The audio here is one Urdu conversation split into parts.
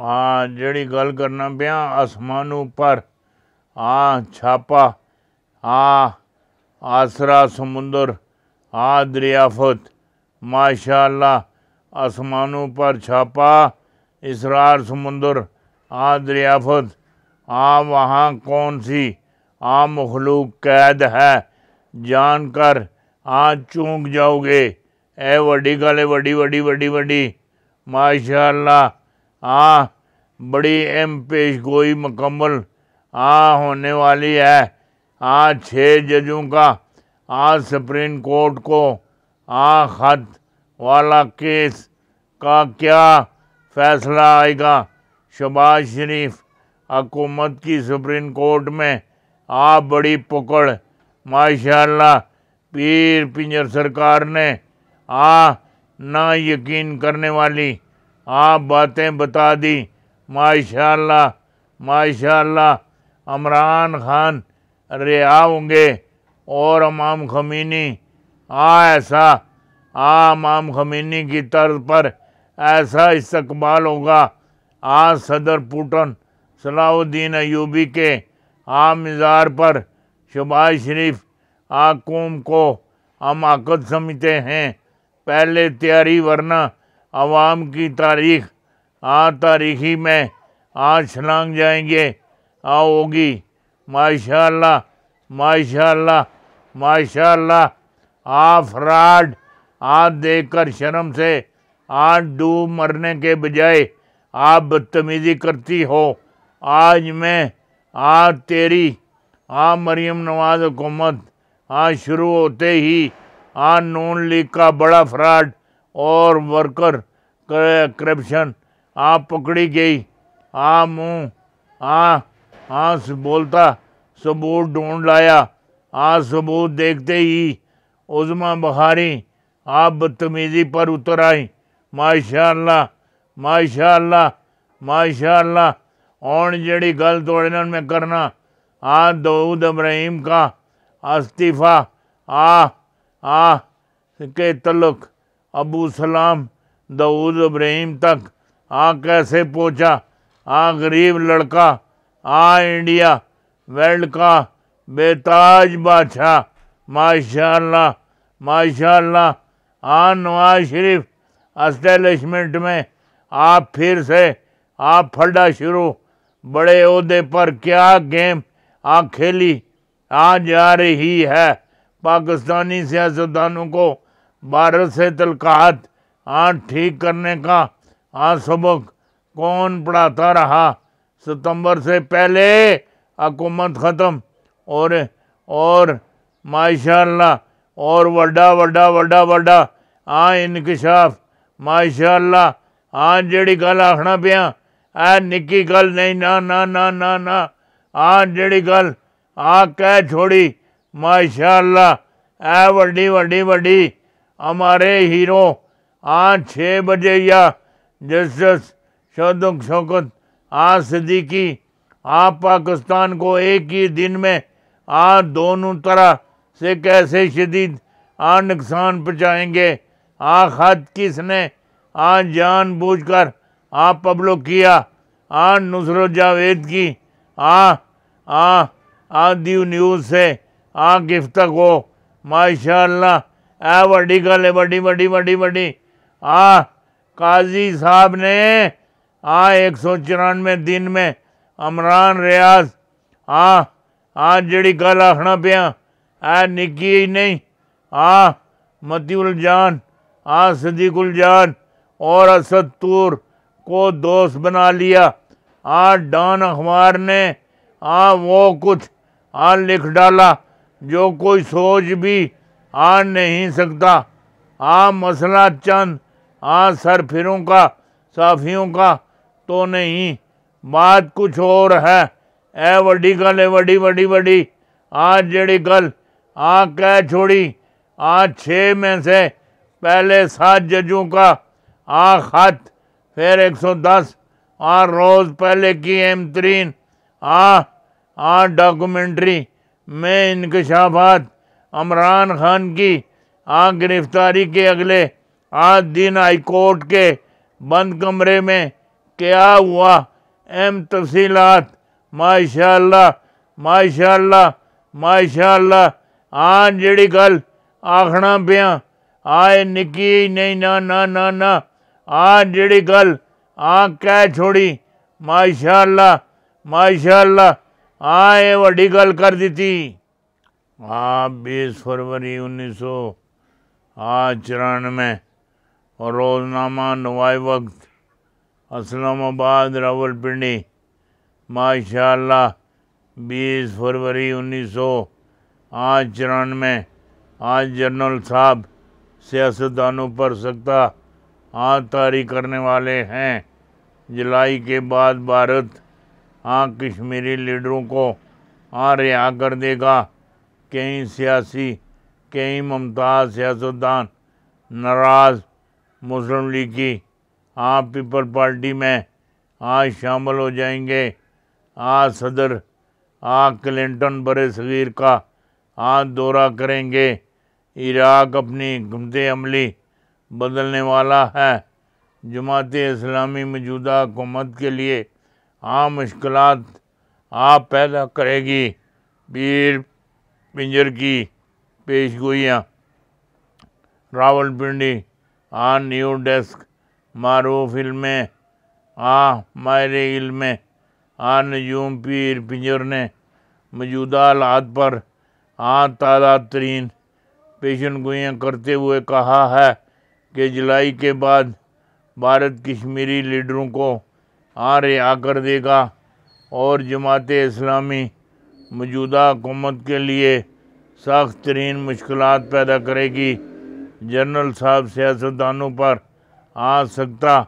ہاں جیڑی گل کرنا پہ آسمان پر آپا آ آسرا سمندر آ دریافت ماشاء اللہ آسمانوں پر چھاپا اسرار سمندر آ دریافت آ وہاں کون سی آ مخلوق قید ہے جان کر آ چونک جاؤ گے اے وڈی گل ہے وڈی وڈی وڈی وڈی ماشاء اللہ ہاں، بڑی اہم گوئی مکمل آ ہاں ہونے والی ہے ہاں چھ ججوں کا ہاں سپریم کورٹ کو آ ہاں، خط والا کیس کا کیا فیصلہ آئے گا شباز شریف حکومت کی سپریم کورٹ میں آ بڑی پکڑ ماشاء اللہ پیر پنجر سرکار نے آ نہ یقین کرنے والی آپ باتیں بتا دی ماشاء اللہ ماشاء اللہ عمران خان ہوں گے اور امام خمینی آ ایسا آ امام خمینی کی طرز پر ایسا استقبال ہوگا آ صدر پوٹن صلاح الدین ایوبی کے آ مزار پر شباز شریف آ قوم کو ہم عقد سمجھتے ہیں پہلے تیاری ورنہ عوام کی تاریخ آ تاریخی میں آج چھلانگ جائیں گے آ ہوگی ماشاء اللہ ماشاء اللہ ماشاء اللہ آ فراڈ آ دیکھ کر شرم سے آج ڈوب مرنے کے بجائے آپ بدتمیزی کرتی ہو آج میں آج تیری آ مریم نواز حکومت آج شروع ہوتے ہی آ نون لیگ کا بڑا فراڈ اور ورکر کرپشن آ پکڑی گئی آ منہ آس بولتا ثبوت ڈھونڈ لایا آ ثبوت دیکھتے ہی عظمہ بخاری آپ بدتمیزی پر اتر آئیں ماشاء اللہ ماشاء اللہ ماشاء اللہ اون جڑی گل اور میں کرنا آ دعود ابراہیم کا استعفیٰ آ کے تلق ابو سلام دعود ابراہیم تک آ کیسے پہنچا آ غریب لڑکا آ انڈیا ورلڈ کا بے تاج بادشاہ ماشاء اللہ ماشاء اللہ آ نواز شریف اسٹیلشمنٹ میں آپ پھر سے آپ پھلڈا شروع بڑے عہدے پر کیا گیم آ کھیلی آ جا رہی ہے پاکستانی سیاستدانوں کو بھارت سے تلقات آج ٹھیک کرنے کا آن سبق کون پڑھاتا رہا ستمبر سے پہلے حکومت ختم اور اور ماشاء اللہ اور وڈا وڈا وڈا وڈا ہاں انکشاف ماشاء اللہ آن جڑی گل آخنا پیا اے نکی گل نہیں نہ نہ نہ نہ نہ جڑی گل آ کہہ چھوڑی ماشاء اللہ اے وڈی وڈی وڈی ہمارے ہیرو آج چھ بجے یا جسٹس شوق شوکت آج صدیقی آپ پاکستان کو ایک ہی دن میں آج دونوں طرح سے کیسے شدید آ نقصان پہنچائیں گے آ خط کس نے آج جان بوجھ کر آ پبلو کیا آج نصر و جاوید کی آ دیو نیوز سے آ گفتگو ماشاء اللہ اے وڈی گل ہے وڈی وڈی وڈی وڈی آ ہاں، قاضی صاحب نے آ ہاں، ایک سو چورانوے دن میں امران ریاض آج ہاں، جڑی گل آخنا پیا نکی ہی نہیں آ متی الجان آ صدیق الجان اور اسد تور کو دوست بنا لیا آ ڈان اخبار نے آ وہ کچھ آ لکھ ڈالا جو کوئی سوچ بھی آ نہیں سکتا آ مسئلہ چند سر سرفروں کا صافیوں کا تو نہیں بات کچھ اور ہے اے وڈی گل اے وڈی وڈی وڈی آ جڑی گل آ کہہ چھوڑی آ چھ میں سے پہلے سات ججوں کا آ خط پھر ایک سو دس آ روز پہلے کی اہم ترین آ آ ڈاکومنٹری میں انکشافات عمران خان کی آ گرفتاری کے اگلے آج دن ہائی کورٹ کے بند کمرے میں کیا ہوا اہم تفصیلات ماشاء اللہ ماشاء اللہ ماشاء اللہ آن جڑی گل آخنا پیا آئے نکی نہیں نہ نہ آن جڑی گل کہہ چھوڑی ماشاء اللہ ماشاء اللہ آئے وڈی گل کر دیتی آپ بیس فروری انیس سو آٹھ چورانوے روزنامہ نوائے وقت اسلام آباد راول پنڈی ماشاء اللہ بیس فروری انیس سو آٹھ چورانوے آج جنرل صاحب سیاستدانوں پر سکتا تاری کرنے والے ہیں جولائی کے بعد بھارت آ کشمیری لیڈروں کو آ رہا کر دے گا کئی سیاسی کئی ممتاز سیاستدان ناراض مسلم لیگ کی آپ پیپل پارٹی میں آج شامل ہو جائیں گے آج صدر آ کلنٹن بر صغیر کا آج دورہ کریں گے عراق اپنی حکمت عملی بدلنے والا ہے جماعت اسلامی موجودہ حکومت کے لیے عام مشکلات آپ پیدا کرے گی پیر پنجر کی پیش گوئیاں راول پنڈی آن نیو ڈیسک معروف علمیں آ ماہر علم آ نجوم پیر پنجر نے موجودہ حالات پر آ تعداد ترین پیشن گوئیاں کرتے ہوئے کہا ہے کہ جولائی کے بعد بھارت کشمیری لیڈروں کو آ رہا کر دے گا اور جماعت اسلامی موجودہ حکومت کے لیے ساخت ترین مشکلات پیدا کرے گی جنرل صاحب سیاستدانوں پر آ سکتا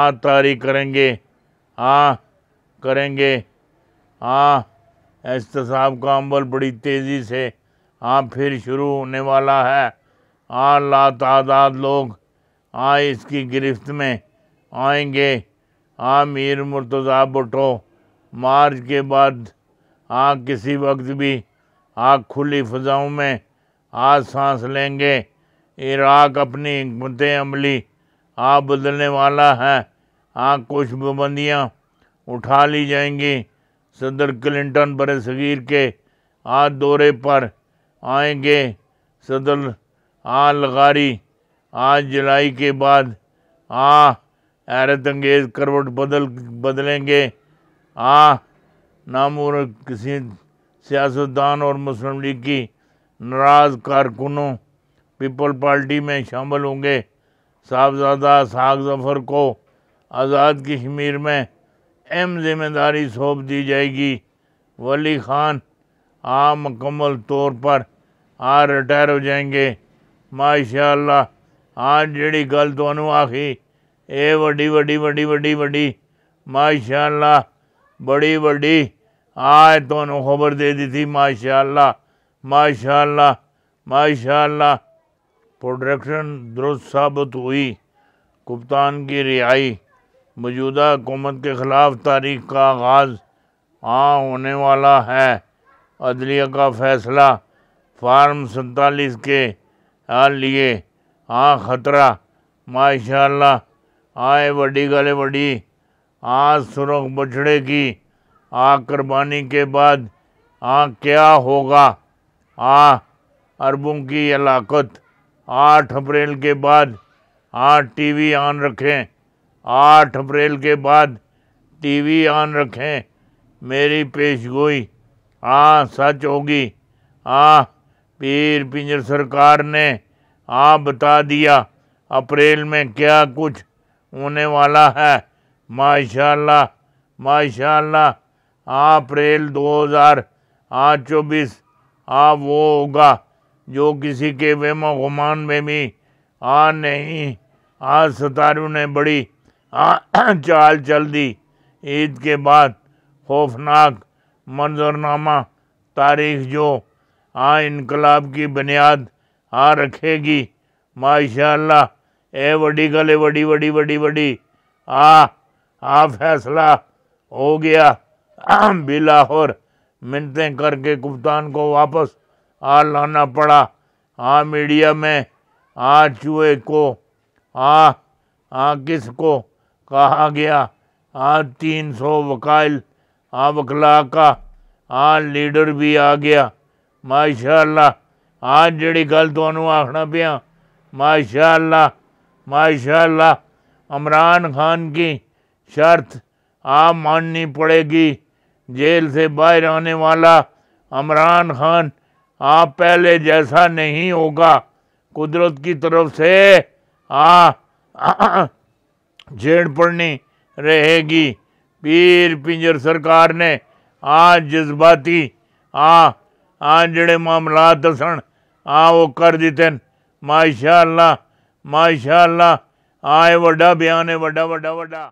آ تاری کریں گے آ کریں گے آ احتساب کا عمل بڑی تیزی سے آ پھر شروع ہونے والا ہے آ لا تعداد لوگ آ اس کی گرفت میں آئیں گے آ میر مرتضی بٹو مارچ کے بعد آگ کسی وقت بھی آگ کھلی فضاؤں میں آج سانس لیں گے عراق اپنی حکمت عملی آ بدلنے والا ہے آ کچھ پابندیاں اٹھا لی جائیں گی صدر کلنٹن بر صغیر کے آج دورے پر آئیں گے صدر آ لغاری آج جلائی کے بعد آ حیرت انگیز کروٹ بدل بدلیں گے آ نامور کسی سیاستدان اور مسلم لیگ کی ناراض کارکنوں پیپل پارٹی میں شامل ہوں گے صاحبزادہ ساگ ظفر کو آزاد کشمیر میں اہم ذمہ داری سونپ دی جائے گی ولی خان آ مکمل طور پر آ ریٹائر ہو جائیں گے ماشاء اللہ آج جڑی گل تو آخی اے وڈی وڈی وڈی وڈی وڈی ماشاء اللہ بڑی وڈی آئے تو نخ خبر دے دی تھی ماشاء اللہ ماشاء اللہ ماشاء اللہ پروڈکشن درست ثابت ہوئی کپتان کی رہائی موجودہ حکومت کے خلاف تاریخ کا آغاز ہاں ہونے والا ہے عدلیہ کا فیصلہ فارم سنتالیس کے لیے ہاں خطرہ ماشاء اللہ آئے وڈی گلے وڈی آج ہاں سرخ بچھڑے کی آ قربانی کے بعد ہاں کیا ہوگا آ اربوں کی علاقت آٹھ اپریل کے بعد ہاں ٹی وی آن رکھیں آٹھ اپریل کے بعد ٹی وی آن رکھیں میری پیشگوئی آ سچ ہوگی آ پیر پنجر سرکار نے آ بتا دیا اپریل میں کیا کچھ ہونے والا ہے ماشاء اللہ ماشاء اللہ اپریل دو ہزار آج چوبیس آ وہ ہوگا جو کسی کے و گمان میں بھی آ نہیں آج ستاروں نے بڑی چال چل دی عید کے بعد خوفناک منظرنامہ تاریخ جو آ انقلاب کی بنیاد آ رکھے گی ماشاء اللہ اے وڈی گلے وڈی وڈی وڈی وڈی آ آ فیصلہ ہو گیا بلاہور منتیں کر کے کپتان کو واپس آ لانا پڑا آ میڈیا میں آ چوہے کو آ آ کس کو کہا گیا آ تین سو وکائل آ وکلا کا آ لیڈر بھی آ گیا ماشاء اللہ آ جڑی گل تو آخنا پیا ماشاء اللہ ماشاء اللہ عمران خان کی شرط آ ماننی پڑے گی جیل سے باہر آنے والا عمران خان آپ پہلے جیسا نہیں ہوگا قدرت کی طرف سے آ جھیڑ پڑنی رہے گی پیر پنجر سرکار نے آج جذباتی آج جڑے معاملات سن آ وہ کر دیتے ماشاء اللہ ماشاء اللہ آئے وڈا بیان ہے وڈا وڈا وڈا